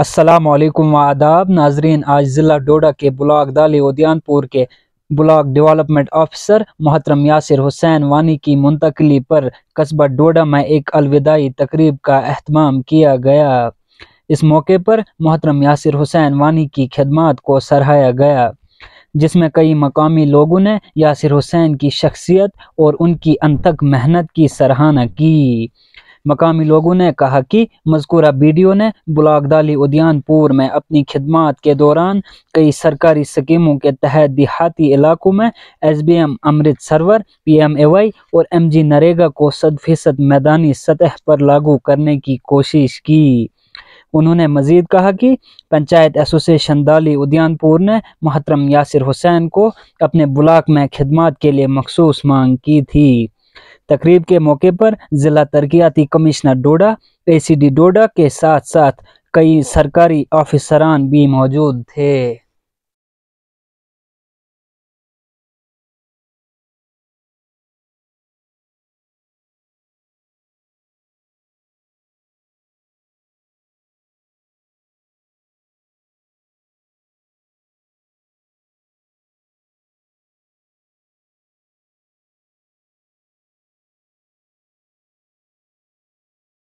असलकम आदाब नाजरीन आज ज़िला डोडा के ब्लॉक दाली उद्यानपुर के ब्लॉक डेवलपमेंट ऑफिसर मोहतरम यासिर हुसैन वानी की मुंतकली पर कस्बा डोडा में एक अलविदाई तकरीब का अहतमाम किया गया इस मौके पर मोहतरम यासिर हुसैन वानी की खदमात को सराहाया गया जिसमें कई मकामी लोगों ने यासिर हुसैन की शख्सियत और उनकी अनथक मेहनत की सराहना की मकामी लोगों ने कहा कि मजकूरा वीडियो ने दाली उद्यानपुर में अपनी खिदमत के दौरान कई सरकारी स्कीमों के तहत देहाती इलाकों में S B M Amrit Sarovar P M A Y और एम जी नरेगा को सद फीसद मैदानी सतह पर लागू करने की कोशिश की उन्होंने मजीद कहा कि पंचायत एसोसिएशन दाली उद्यानपुर ने महतरम यासिर हुसैन को अपने ब्लाक में खिदमत के लिए मखसूस मांग की थी तकरीब के मौके पर ज़िला तरक्याती कमिश्नर डोडा एसीडी डोडा के साथ साथ कई सरकारी ऑफिसरान भी मौजूद थे